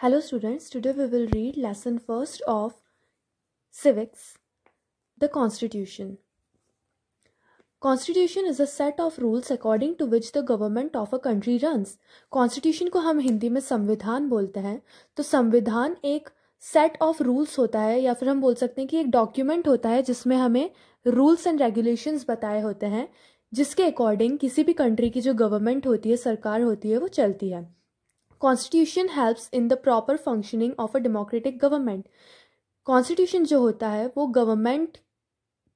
Hello students, today we will read lesson first of Civics, the Constitution. Constitution is a set of rules according to which the government of a country runs. Constitution को हम हिंदी में संविधान बोलते हैं तो संविधान एक set of rules होता है या फिर हम बोल सकते हैं कि एक डॉक्यूमेंट होता है जिसमें हमें रूल्स एंड रेगुलेशंस बताए होते हैं जिसके अकॉर्डिंग किसी भी कंट्री की जो गवर्नमेंट होती है सरकार होती है वो चलती है constitution helps in the proper functioning of a democratic government constitution जो होता है वो गवर्नमेंट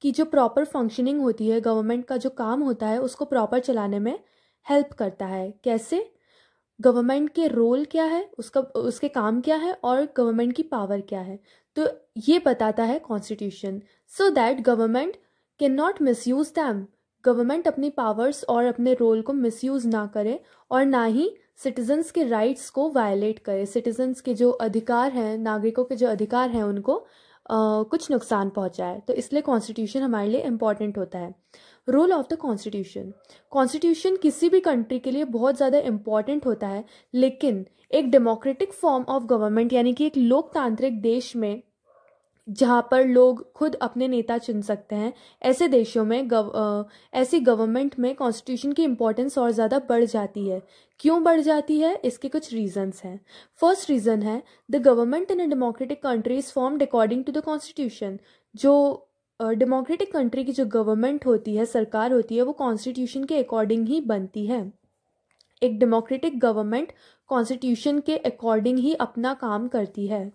की जो प्रॉपर फंक्शनिंग होती है गवर्नमेंट का जो काम होता है उसको प्रॉपर चलाने में हेल्प करता है कैसे गवर्नमेंट के रोल क्या है उसका उसके काम क्या है और गवर्नमेंट की पावर क्या है तो ये बताता है constitution so that government can not misuse them government अपनी पावर्स और अपने रोल को मिसयूज़ ना करे और ना ही सिटीजन्स के राइट्स को वायलेट करे सिटीजन्स के जो अधिकार हैं नागरिकों के जो अधिकार हैं उनको आ, कुछ नुकसान पहुंचाए तो इसलिए कॉन्स्टिट्यूशन हमारे लिए इम्पॉर्टेंट होता है role of the constitution constitution किसी भी कंट्री के लिए बहुत ज़्यादा इम्पॉर्टेंट होता है लेकिन एक डेमोक्रेटिक फॉर्म ऑफ गवर्नमेंट यानी कि एक लोकतांत्रिक देश में जहाँ पर लोग खुद अपने नेता चुन सकते हैं ऐसे देशों में गव, आ, ऐसी गवर्नमेंट में कॉन्स्टिट्यूशन की इम्पोर्टेंस और ज़्यादा बढ़ जाती है क्यों बढ़ जाती है इसके कुछ रीजंस हैं फर्स्ट रीज़न है the government in a democratic country is formed according to the constitution जो डेमोक्रेटिक uh, कंट्री की जो गवर्नमेंट होती है सरकार होती है वो कॉन्स्टिट्यूशन के अकॉर्डिंग ही बनती है एक डेमोक्रेटिक गवर्नमेंट कॉन्स्टिट्यूशन के अकॉर्डिंग ही अपना काम करती है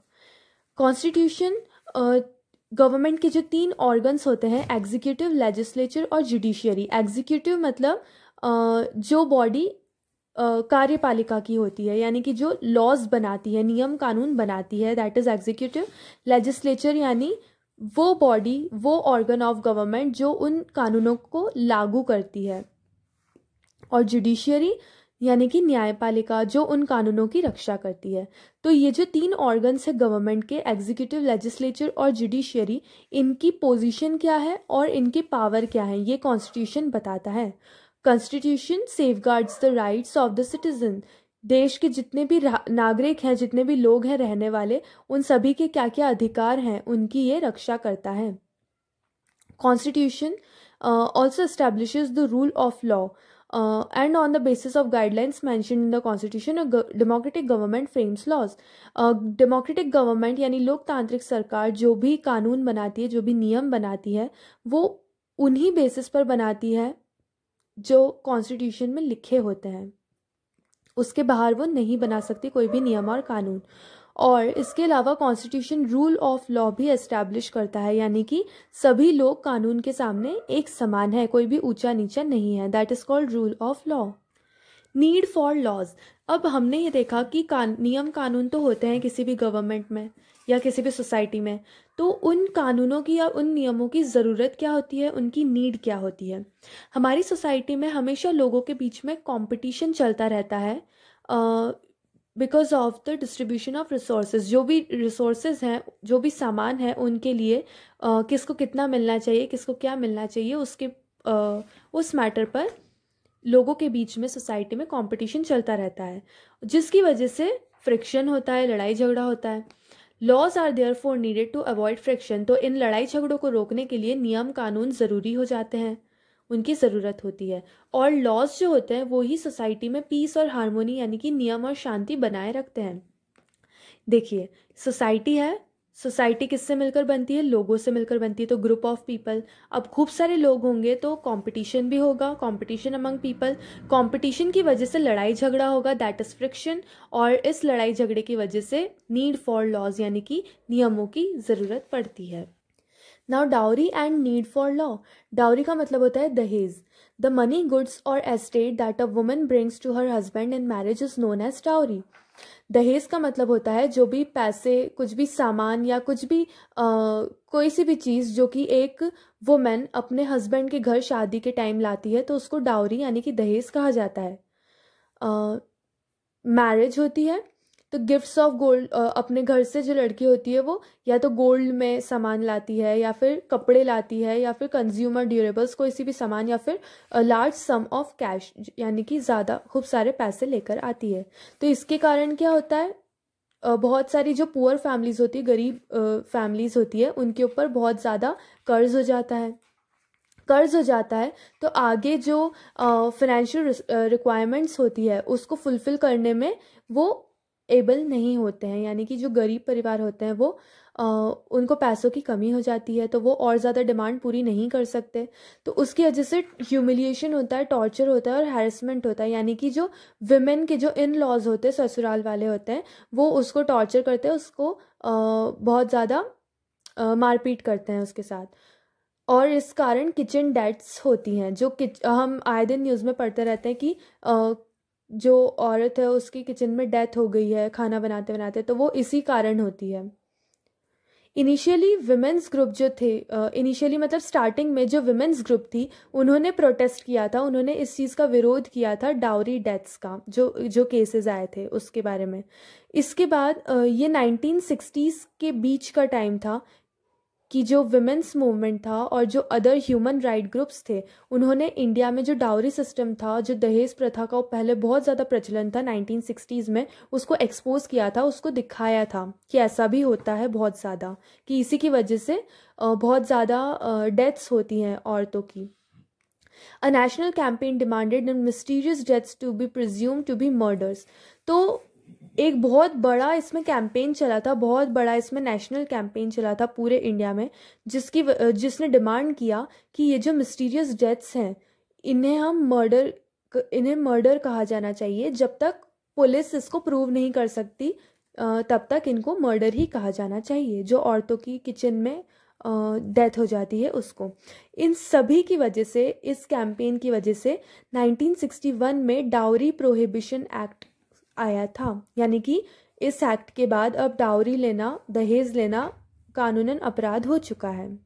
कॉन्स्टिट्यूशन गवर्नमेंट के जो तीन ऑर्गन्स होते हैं एग्जीक्यूटिव लेजिस्लेचर और जुडिशियरी एग्जीक्यूटिव मतलब जो बॉडी कार्यपालिका की होती है यानी कि जो लॉज बनाती है नियम कानून बनाती है दैट इज एग्जीक्यूटिव लेजिस्लेचर यानी वो बॉडी वो ऑर्गन ऑफ गवर्नमेंट जो उन कानूनों को लागू करती है और जुडिशियरी यानी कि न्यायपालिका जो उन कानूनों की रक्षा करती है तो ये जो तीन ऑर्गन्स है गवर्नमेंट के एग्जीक्यूटिव लेजिस्लेचर और जुडिशियरी इनकी पोजीशन क्या है और इनके पावर क्या है ये कॉन्स्टिट्यूशन बताता है constitution safe the rights of the citizen देश के जितने भी नागरिक हैं जितने भी लोग हैं रहने वाले उन सभी के क्या क्या अधिकार हैं उनकी ये रक्षा करता है constitution uh, also establishes the rule of law uh, and on the basis of guidelines mentioned in the constitution a go- democratic government frames laws uh, democratic government यानी लोकतांत्रिक सरकार जो भी कानून बनाती है जो भी नियम बनाती है वो उन्हीं बेसिस पर बनाती है जो कॉन्स्टिट्यूशन में लिखे होते हैं उसके बाहर वो नहीं बना सकती कोई भी नियम और कानून और इसके अलावा कॉन्स्टिट्यूशन रूल ऑफ लॉ भी एस्टैब्लिश करता है यानी कि सभी लोग कानून के सामने एक समान है कोई भी ऊंचा नीचा नहीं है that is called rule of law need for laws अब हमने ये देखा कि कान, नियम कानून तो होते हैं किसी भी गवर्नमेंट में या किसी भी सोसाइटी में तो उन कानूनों की या उन नियमों की ज़रूरत क्या होती है उनकी नीड क्या होती है हमारी सोसाइटी में हमेशा लोगों के बीच में कंपटीशन चलता रहता है because of the distribution of resource जो भी रिसोर्सेज हैं जो भी सामान है उनके लिए uh, किसको कितना मिलना चाहिए किसको क्या मिलना चाहिए उसके uh, उस मैटर पर लोगों के बीच में सोसाइटी में कंपटीशन चलता रहता है जिसकी वजह से फ्रिक्शन होता है लड़ाई झगड़ा होता है laws are there for needed to avoid friction तो इन लड़ाई झगड़ों को रोकने के लिए नियम कानून ज़रूरी हो जाते हैं उनकी ज़रूरत होती है और लॉज जो होते हैं वो ही सोसाइटी में पीस और हारमोनी यानी कि नियम और शांति बनाए रखते हैं देखिए सोसाइटी है सोसाइटी किससे मिलकर बनती है लोगों से मिलकर बनती है तो ग्रुप ऑफ पीपल अब खूब सारे लोग होंगे तो कंपटीशन भी होगा कंपटीशन अमंग पीपल कंपटीशन की वजह से लड़ाई झगड़ा होगा दैट इज़ फ्रिक्शन और इस लड़ाई झगड़े की वजह से नीड फॉर लॉज यानी कि नियमों की ज़रूरत पड़ती है now dowry and need for law dowry का मतलब होता है दहेज द मनी गुड्स और estate that a women brings to her husband in marriage is known as dowry दहेज का मतलब होता है जो भी पैसे कुछ भी सामान या कुछ भी आ, कोई सी भी चीज़ जो कि एक वुमेन अपने हस्बैंड के घर शादी के टाइम लाती है तो उसको डाउरी यानी कि दहेज कहा जाता है मैरिज होती है तो गिफ्ट्स ऑफ गोल्ड अपने घर से जो लड़की होती है वो या तो गोल्ड में सामान लाती है या फिर कपड़े लाती है या फिर कंज्यूमर ड्यूरेबल्स कोई सी भी सामान या फिर लार्ज सम ऑफ कैश यानी कि ज़्यादा खूब सारे पैसे लेकर आती है तो इसके कारण क्या होता है बहुत सारी जो पुअर फैमिलीज़ होती है गरीब फैमिलीज़ होती है उनके ऊपर बहुत ज़्यादा कर्ज हो जाता है कर्ज हो जाता है तो आगे जो फाइनेंशियल रिक्वायरमेंट्स होती है उसको फुलफिल करने में वो एबल नहीं होते हैं यानी कि जो गरीब परिवार होते हैं वो आ, उनको पैसों की कमी हो जाती है तो वो और ज़्यादा डिमांड पूरी नहीं कर सकते तो उसकी वजह से ह्यूमिलिएशन होता है टॉर्चर होता है और हैरेसमेंट होता है यानी कि जो विमेन के जो इन लॉज होते हैं ससुराल वाले होते हैं वो उसको टॉर्चर करते हैं उसको आ, बहुत ज़्यादा मारपीट करते हैं उसके साथ और इस कारण किचन डेट्स होती हैं जो किच हम आए दिन न्यूज़ में पढ़ते रहते हैं कि जो औरत है उसकी किचन में डेथ हो गई है खाना बनाते बनाते तो वो इसी कारण होती है इनिशियली विमेंस ग्रुप जो थे इनिशियली uh, मतलब स्टार्टिंग में जो विमेंस ग्रुप थी उन्होंने प्रोटेस्ट किया था उन्होंने इस चीज़ का विरोध किया था डाउरी डेथ्स का जो जो केसेस आए थे उसके बारे में इसके बाद uh, ये नाइनटीन के बीच का टाइम था कि जो विमेंस मूवमेंट था और जो अदर ह्यूमन राइट ग्रुप्स थे उन्होंने इंडिया में जो डाउरी सिस्टम था जो दहेज प्रथा का पहले बहुत ज़्यादा प्रचलन था 1960s में उसको एक्सपोज किया था उसको दिखाया था कि ऐसा भी होता है बहुत ज़्यादा कि इसी की वजह से बहुत ज़्यादा डेथ्स होती हैं औरतों की a national campaign demanded in mysterious deaths to be presumed to be murders तो एक बहुत बड़ा इसमें कैंपेन चला था बहुत बड़ा इसमें नेशनल कैंपेन चला था पूरे इंडिया में जिसकी जिसने डिमांड किया कि ये जो मिस्टीरियस डेथ्स हैं इन्हें हम मर्डर इन्हें मर्डर कहा जाना चाहिए जब तक पुलिस इसको प्रूव नहीं कर सकती तब तक इनको मर्डर ही कहा जाना चाहिए जो औरतों की किचन में डेथ हो जाती है उसको इन सभी की वजह से इस कैंपेन की वजह से 1961 में डाउरी प्रोहिबिशन एक्ट आया था यानी कि इस एक्ट के बाद अब डाउरी लेना दहेज लेना कानूनन अपराध हो चुका है